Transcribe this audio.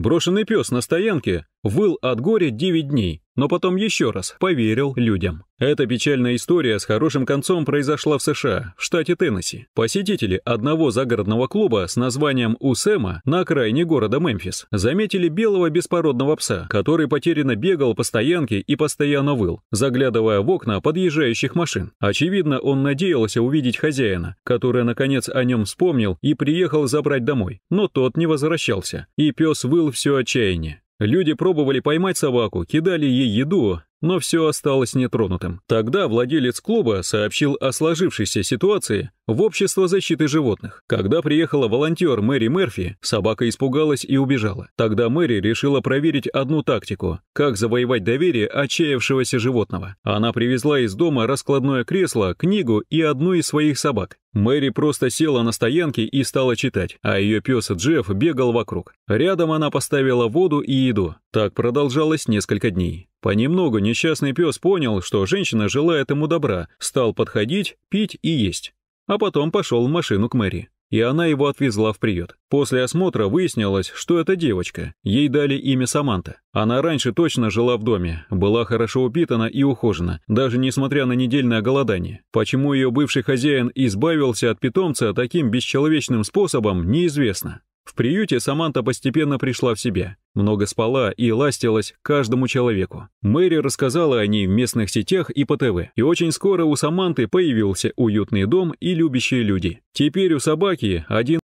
Брошенный пес на стоянке Выл от горя 9 дней, но потом еще раз поверил людям. Эта печальная история с хорошим концом произошла в США, в штате Теннесси. Посетители одного загородного клуба с названием «Усэма» на окраине города Мемфис заметили белого беспородного пса, который потерянно бегал по стоянке и постоянно выл, заглядывая в окна подъезжающих машин. Очевидно, он надеялся увидеть хозяина, который, наконец, о нем вспомнил и приехал забрать домой, но тот не возвращался, и пес выл все отчаяние. Люди пробовали поймать собаку, кидали ей еду, но все осталось нетронутым. Тогда владелец клуба сообщил о сложившейся ситуации в Общество защиты животных. Когда приехала волонтер Мэри Мерфи, собака испугалась и убежала. Тогда Мэри решила проверить одну тактику – как завоевать доверие отчаявшегося животного. Она привезла из дома раскладное кресло, книгу и одну из своих собак. Мэри просто села на стоянке и стала читать, а ее пес Джефф бегал вокруг. Рядом она поставила воду и еду. Так продолжалось несколько дней. Понемногу несчастный пес понял, что женщина желает ему добра, стал подходить, пить и есть. А потом пошел в машину к Мэри. И она его отвезла в приют. После осмотра выяснилось, что это девочка. Ей дали имя Саманта. Она раньше точно жила в доме, была хорошо упитана и ухожена, даже несмотря на недельное голодание. Почему ее бывший хозяин избавился от питомца таким бесчеловечным способом, неизвестно. В приюте Саманта постепенно пришла в себя. Много спала и ластилась каждому человеку. Мэри рассказала о ней в местных сетях и по ТВ. И очень скоро у Саманты появился уютный дом и любящие люди. Теперь у собаки один